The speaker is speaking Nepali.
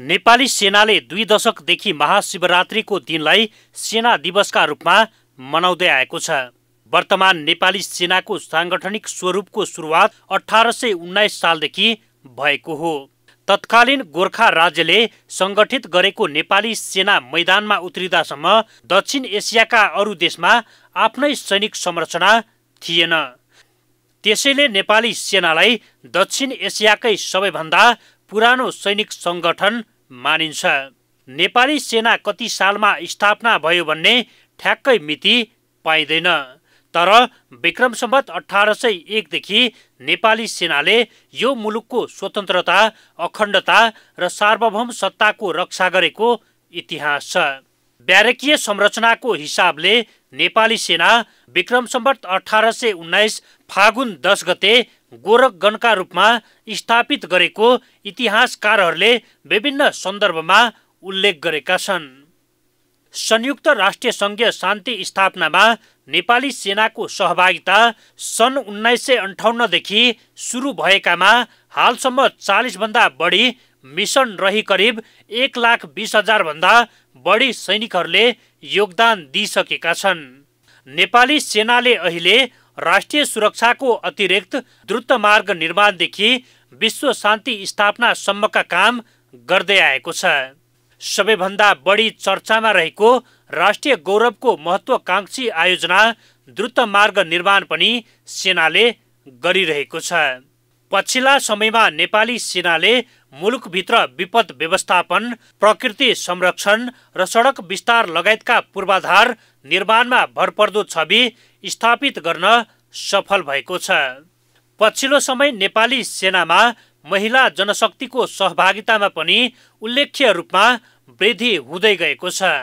नेपाली सेनाले दुई दशकदेखि महाशिवरात्रीको दिनलाई सेना दिवसका रूपमा मनाउँदै आएको छ वर्तमान नेपाली सेनाको साङ्गठनिक स्वरूपको सुरुवात अठार सय उन्नाइस सालदेखि भएको हो तत्कालीन गोर्खा राज्यले सङ्गठित गरेको नेपाली सेना मैदानमा उत्रिँदासम्म दक्षिण एसियाका अरू देशमा आफ्नै सैनिक संरचना थिएन त्यसैले नेपाली सेनालाई दक्षिण एसियाकै सबैभन्दा पुरानो सैनिक सङ्गठन मानिन्छ नेपाली सेना कति सालमा स्थापना भयो भन्ने ठ्याक्कै मिति पाइँदैन तर विक्रम सम्बत अठार सय एकदेखि नेपाली सेनाले यो मुलुकको स्वतन्त्रता अखण्डता र सार्वभौम सत्ताको रक्षा गरेको इतिहास छ ब्यारेकीय संरचनाको हिसाबले नेपाली सेना विक्रम सम्बत अठार सय उन्नाइस फागुन दस गते गोरखगणका रूपमा स्थापित गरेको इतिहासकारहरूले विभिन्न सन्दर्भमा उल्लेख गरेका छन् संयुक्त राष्ट्रिय सङ्घीय शान्ति स्थापनामा नेपाली सेनाको सहभागिता सन् उन्नाइस सय अन्ठाउन्नदेखि सुरु भएकामा हालसम्म चालिसभन्दा बढी मिसन रही करिब एक लाख बिस हजारभन्दा बढी सैनिकहरूले योगदान दिइसकेका छन् नेपाली सेनाले अहिले राष्ट्रिय सुरक्षाको अतिरिक्त द्रुत मार्ग निर्माणदेखि विश्व शान्ति सम्मका काम गर्दै आएको छ सबैभन्दा बढी चर्चामा रहेको राष्ट्रिय गौरवको महत्वाकांक्षी आयोजना द्रुत मार्ग निर्माण पनि सेनाले गरिरहेको छ पछिल्ला समयमा नेपाली सेनाले मुलुकभित्र विपद व्यवस्थापन प्रकृति संरक्षण र सडक विस्तार लगायतका पूर्वाधार निर्माणमा भरपर्दो छवि स्थापित गर्न सफल भएको छ पछिल्लो समय नेपाली सेनामा महिला जनशक्तिको सहभागितामा पनि उल्लेख्य रूपमा वृद्धि हुँदै गएको छ